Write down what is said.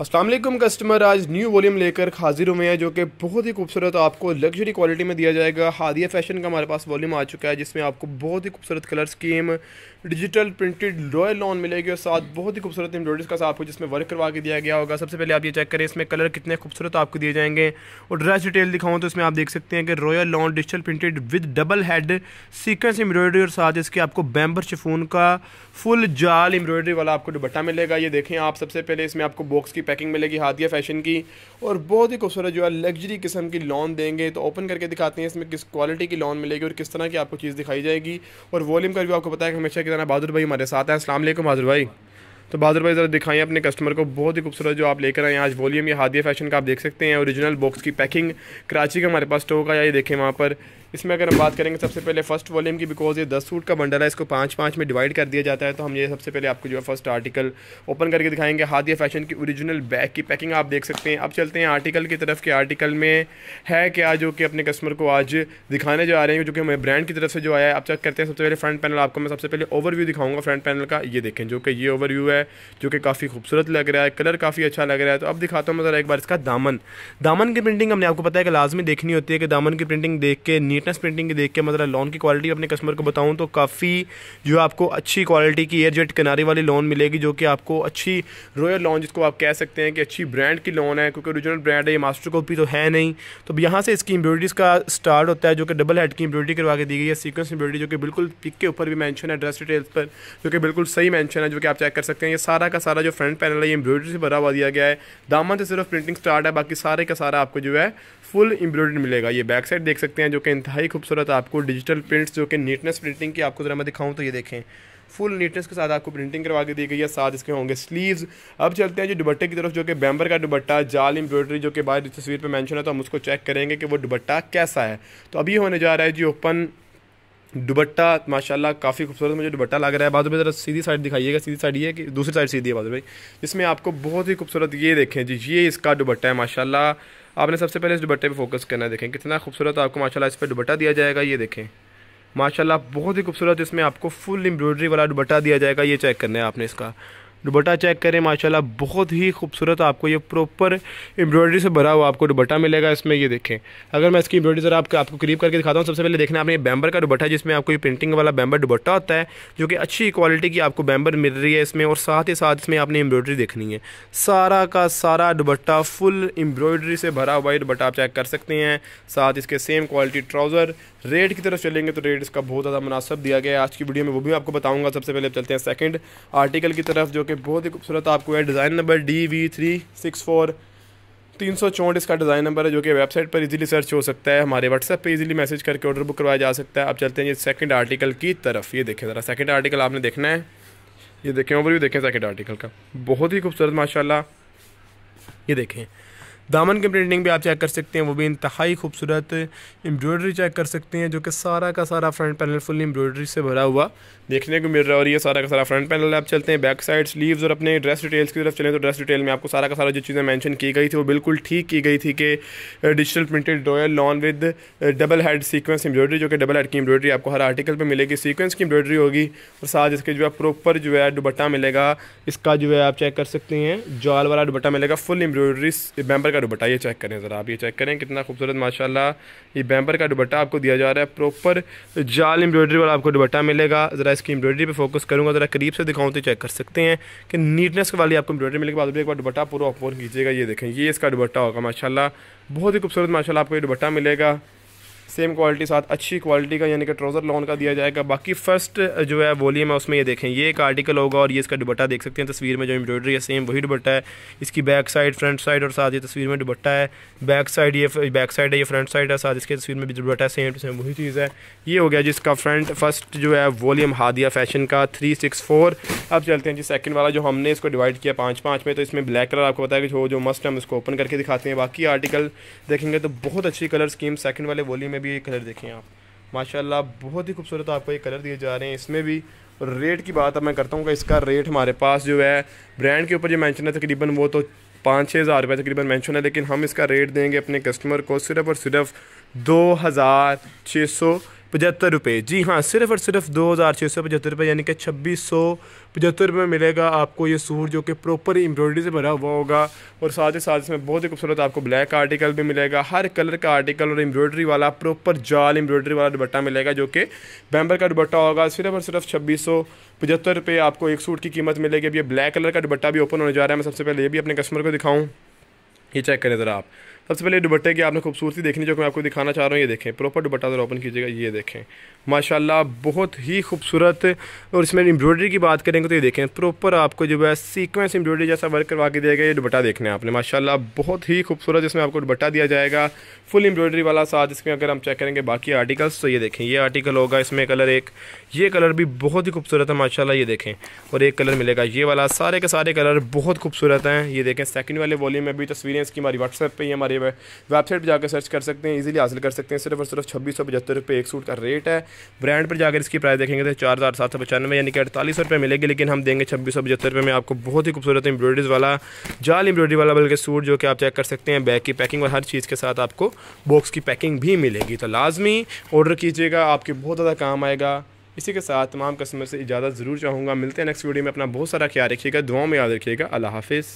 Aslam customer आज new volume लेकर हाजिर हुए हैं जो कि बहुत ही खूबसूरत आपको लग्जरी क्वालिटी में दिया जाएगा हादिया फैशन का हमारे पास वॉल्यूम आ चुका है जिसमें आपको बहुत ही खूबसूरत colour scheme digital printed royal lawn मिलेगी और साथ बहुत ही खूबसूरत एम्ब्रॉडरीज का आपको जिसमें वर्क करवा के दिया गया होगा सबसे पहले आप ये चेक करें इसमें कलर कितने खूबसूरत आपको दिए जाएंगे और ड्रेस डिटेल दिखाऊँ तो इसमें आप देख सकते हैं कि royal lawn digital printed with double head sequence embroidery और साथ इसके आपको बैम्बर शिफून का फुल जाल एम्ब्रॉयडरी वाला आपको दुबट्टा मिलेगा ये देखें आप सबसे पहले इसमें आपको बॉक्स की पैकिंग मिलेगी हादिया फैशन की और बहुत ही खूबसूरत जो है लग्जरी किस्म की लॉन देंगे तो ओपन करके दिखाते हैं इसमें किस क्वालिटी की लॉन मिलेगी और किस तरह की आपको चीज़ दिखाई जाएगी और वॉल्यूम का भी आपको पता है कि हमेशा की तरह बहादुर भाई हमारे साथ हैं असलम बहादुर भाई तो बहादुर भाई ज़रा दिखाएं अपने कस्टमर को बहुत ही खूबसूरत जो आप लेकर आए हैं आज वॉल्यूम या हादिया फैशन का आप देख सकते हैं ओरिजिनल बॉक्स की पैकिंग कराची का हमारे पास स्टोक आया ये देखें वहाँ पर इसमें अगर हम बात करेंगे सबसे पहले फर्स्ट वॉल्यूम की बिकॉज ये दस सूट का बंडल है इसको पाँच पाँच में डिवाइड कर दिया जाता है तो हम ये सबसे पहले आपको जो है फर्स्ट आर्टिकल ओपन करके दिखाएंगे हादिया फैशन की ओरिजिनल बैग की पैकिंग आप देख सकते हैं अब चलते हैं आर्टिकल की तरफ के आर्टिकल में है क्या जो कि अपने कस्टमर को आज दिखाने जा रहे हैं जो कि हमें ब्रांड की तरफ से जो आया है आप चेक करते हैं सबसे पहले फ्रंट पैनल आपको मैं सबसे पहले ओवरव्यू दिखाऊंगा फ्रंट पैनल का ये देखें जो कि ये ओवरव्यू है जो कि काफ़ी खूबसूरत लग रहा है कलर काफ़ी अच्छा लग रहा है तो अब दिखाता हूँ मैं ज़रा एक बार इसका दामन दामन की प्रिंटिंग हमने आपको पता है कि लाजमी देखनी होती है कि दामन की प्रिंटिंग देख के नीटनेस प्रिंटिंग देख के मतलब लॉन की क्वालिटी अपने कस्टमर को बताऊँ तो काफ़ी जो आपको अच्छी क्वालिटी की एयर जेट किनारे वाली लॉन मिलेगी जो कि आपको अच्छी रॉयल लॉन जिसको आप कह सकते हैं कि अच्छी ब्रांड की लॉन है क्योंकि ओरिजिनल ब्रांड है ये मास्टर कॉपी तो है नहीं तो यहाँ से इसकी इम्ब्रॉयडरीज का स्टार्ट होता है जो कि डबल हेड की इम्ब्रॉयडरी करवा के दी गई है सीक्वेंस इम्ब्रॉयडरी जो कि बिल्कुल पिक के ऊपर भी मैंशन है ड्रेस डिटेल्स पर जो कि बिल्कुल सही मैंशन है जो कि आप चेक कर सकते हैं ये सारा का सारा जो फ्रंट पैनल है ये एम्ब्रॉयडरी से भरा हुआ दिया गया है दामन से सिर्फ प्रिंटिंग स्टार्ट है बाकी सारे का सारा आपको जो है फुल एम्ब्रॉयडरी मिलेगा ये बैक साइड देख सकते हैं जो कि इंतहाई खूबसूरत आपको डिजिटल प्रिंट्स जो कि नीटनेस प्रिंटिंग की आपको ज़रा मैं दिखाऊँ तो ये देखें फुल नीटनेस के साथ आपको प्रिंटिंग करवा के दी गई है साथ इसके होंगे स्लीव्स अब चलते हैं जो दुबट्टे की तरफ जो कि बैम्बर का दुबट्टा जाल एम्ब्रॉयडरी जो कि बाहर तस्वीर पर मैंशन है तो हम उसको चेक करेंगे कि वो दुबट्टा कैसा है तो अभी होने जा रहा है जी ओपन दुबट्टा माशाल्लाह काफ़ी खूबसूरत मुझे दुबट्टा लग रहा है बाजू में ज़रा सीधी साइड दिखाइएगा सीधी साइड ये कि दूसरी साइड सीधी है बाजू भाई जिसमें आपको बहुत ही खूबसूरत ये देखें जी ये इसका दुबट्टा है माशाल्लाह आपने सबसे पहले इस दुबट्टे पे फोकस करना है देखें कितना खूबसूरत आपको माशाल्लाह इस पर दुबट्टा दिया जाएगा ये देखें माशाल्लाह बहुत ही खूबसूरत इसमें आपको फुल एम्ब्रॉयडरी वाला दुबट्टा दिया जाएगा ये चेक करना है आपने इसका दुबट्टा चेक करें माशाल्लाह बहुत ही खूबसूरत आपको ये प्रॉपर एम्ब्रॉयडरी से भरा हुआ आपको दुबट्टा मिलेगा इसमें ये देखें अगर मैं इसकी एम्ब्रॉयडरी ज़रा आपको आपको करीब करके दिखाता हूँ सबसे पहले देखना आपने बैम्बर का दुबट्टा जिसमें आपको ये प्रिंटिंग वाला बैम्बर दुबट्टा होता है जो कि अच्छी क्वालिटी की आपको बैम्बर मिल रही है इसमें और साथ ही साथ इसमें आपने एम्ब्रॉयडरी देखनी है सारा का सारा दुबट्टा फुल एम्ब्रॉयडरी से भरा हुआ ये दुबट्टा आप चेक कर सकते हैं साथ इसके सेम क्वालिटी ट्राउज़र रेट की तरफ चलेंगे तो रेट इसका बहुत ज़्यादा मुनासब दिया गया है आज की वीडियो में वो भी आपको बताऊँगा सबसे पहले चलते हैं सेकेंड आर्टिकल की तरफ जो कि बहुत ही खूबसूरत आपको है design number D V three six four तीन सौ चौंठ इसका डिज़ाइन नंबर है जो कि वेबसाइट पर इजीली सर्च हो सकता है हमारे व्हाट्सएप पे इजीली मैसेज करके ऑर्डर बुक करवाया जा सकता है अब चलते हैं ये सेकंड आर्टिकल की तरफ ये देखें ज़रा सेकंड आर्टिकल आपने देखना है ये देखें ओवरव्यू देखें सेकेंड आर्टिकल का बहुत ही खूबसूरत माशाला ये देखें दामन की प्रिंटिंग भी आप चेक कर सकते हैं वो भी इंतहाई खूबसूरत एम्ब्रॉयडरी चेक कर सकते हैं जो कि सारा का सारा फ्रंट पैनल फुल एम्ब्रॉयडरी से भरा हुआ देखने को मिल रहा है और ये सारा का सारा फ्रंट पैनल आप चलते हैं बैक साइड स्लीव्स और अपने ड्रेस डिटेल्स की तरफ चलें तो ड्रेस डिटेल में आपको सारा का सारा जो चीज़ें मैंशन की गई थी वो बिल्कुल ठीक की गई थी कि digital printed royal lawn with double head sequence embroidery जो कि डबल हेड की एम्ब्रॉयडरी आपको हर आर्टिकल पर मिलेगी सीक्वेंस की एम्ब्रॉयडरी होगी और साथ इसके जो है प्रॉपर जो है दुबट्टा मिलेगा इसका जो है आप चेक कर सकते हैं जाल वाला दुबट्टा मिलेगा फुल एम्ब्रॉयडरी मेम्बर का दुबट्टा ये चेक करें ज़रा आप ये चेक करें कितना खूबसूरत माशाल्लाह ये बैम्बर का दुबट्टा आपको दिया जा रहा है प्रॉपर जाल एम्ब्रॉयडरी वाला आपको दुबट्टा मिलेगा ज़रा इसकी एम्ब्रॉयडरी पर फोकस करूँगा ज़रा करीब से दिखाऊँ तो चेक कर सकते हैं कि नीटनेस वाली आपको एम्ब्रॉयडरी मिलेगी बाद एक बार दुबट्टा पूरा ओपन कीजिएगा ये देखें ये इसका दुबट्टा होगा माशाला बहुत ही खूबसूरत माशाला आपको ये दुबट्टा मिलेगा सेम क्वालिटी साथ अच्छी क्वालिटी का यानी कि ट्राउज़र लॉन का दिया जाएगा बाकी फर्स्ट जो है वॉल्यूम है उसमें ये देखें ये एक आर्टिकल होगा और ये इसका दुबट्टा देख सकते हैं तस्वीर में जो एम्ब्रॉयडरी है सेम वही दुबट्टा है इसकी बैक साइड फ्रंट साइड और साथ ये तस्वीर में दुबट्टा है बैक साइड ये बैक साइड है ये फ्रंट साइड है साथ इसकी तस्वीर में भी दुबट्टा है सेम टू सेम वही चीज़ है ये हो गया जिसका फ्रंट फर्स्ट जो है वॉलीम हादिया फैशन का थ्री सिक्स फोर अब चलते हैं जी सेकंड वाला जो हमने इसको डिवाइड किया पाँच पाँच में तो इसमें ब्लैक कलर आपको बताया कि जो जो मस्ट हम इसको ओपन करके दिखाते हैं बाकी आर्टिकल देखेंगे तो बहुत अच्छी कलर स्कीम सेकंड वाले वॉलीम में भी ये कलर देखें आप माशाल्लाह बहुत ही खूबसूरत आपको ये कलर दिए जा रहे हैं इसमें भी रेट की बात अब मैं करता हूँ कि इसका रेट हमारे पास जो है ब्रांड के ऊपर जो मैंशन है तकरीबन वो तो पाँच छः हज़ार रुपये तकरीबन मैंशन है लेकिन हम इसका रेट देंगे अपने कस्टमर को सिर्फ और सिर्फ दो हज़ार छः सौ पचहत्तर रुपये जी हाँ सिर्फ और सिर्फ दो हज़ार छः सौ पचहत्तर रुपये यानी कि छब्बीस सौ पचहत्तर रुपये मिलेगा आपको ये सूट जो कि प्रॉपर एम्ब्रॉयडरी से भरा हुआ होगा और साथ ही साथ इसमें बहुत ही खूबसूरत आपको ब्लैक आर्टिकल भी मिलेगा हर कलर का आर्टिकल और एम्ब्रॉयडरी वाला प्रॉपर जाल एम्ब्रॉयडरी वाला दुपट्टा मिलेगा जो कि बैम्बर का दुपट्टा होगा सिर्फ और सिर्फ छब्बीस सौ पचहत्तर रुपये आपको एक सूट की कीमत मिलेगी अब ये ब्लैक कलर का दुपट्टा भी ओपन होने जा रहा है मैं सबसे पहले ये भी अपने कस्टमर को दिखाऊँ ये चेक करें ज़रा आप सबसे पहले दुबट्टे की आपने खूबसूरती देखनी जो कि मैं आपको दिखाना चाह रहा हूँ ये देखें प्रॉपर दुबट्टा ज़रा ओपन कीजिएगा ये देखें माशाल्लाह बहुत ही खूबसूरत और इसमें एम्ब्रॉयडरी की बात करेंगे तो ये देखें प्रॉपर आपको जो है सीक्वेंस एम्ब्रॉयडरी जैसा वर्क करवा के दिया गया ये दुबट्टा देखना है आपने माशाला बहुत ही खूबसूरत इसमें आपको दुबट्टा दिया जाएगा फुल एम्ब्रॉयडरी वाला साथ इसमें अगर हम चेक करेंगे बाकी आर्टिकल्स तो ये देखें ये आर्टिकल होगा इसमें कलर एक ये कलर भी बहुत ही खूबसूरत है माशाल्लाह ये देखें और एक कलर मिलेगा ये वाला सारे के सारे कलर बहुत खूबसूरत हैं ये देखें सेकंड वाले वॉल्यूम में भी तस्वीरें इसकी हमारी व्हाट्सएप पे ही हमारे है वेबसाइट पर जाकर सर्च कर सकते हैं इजीली हासिल कर सकते हैं सिर्फ और सिर्फ छब्बीस सौ पचहत्तर रुपये एक सूट का रेट है ब्रांड पर जाकर इसकी प्राइस देखेंगे तो चार हज़ार सात सौ पचानवे यानी कि अड़तालीस सौ रुपये मिलेगी लेकिन हम देंगे छब्बीस सौ पचहत्तर रुपये में आपको बहुत ही खूबसूरत एम्ब्रॉयडरीज वाला जाल एम्ब्रॉयडरी वाला बल्कि सूट जो कि आप चेक कर सकते हैं बैग की पैकिंग और हर चीज़ के साथ आपको बॉक्स की पैकिंग भी मिलेगी तो लाजमी ऑर्डर कीजिएगा आपके बहुत ज़्यादा काम आएगा इसी के साथ तमाम कस्टमर से इजाज़त ज़रूर चाहूँगा मिलते हैं नेक्स्ट वीडियो में अपना बहुत सारा ख्याल रखिएगा दुआओं में याद रखिएगा अल्लाह हाफिज़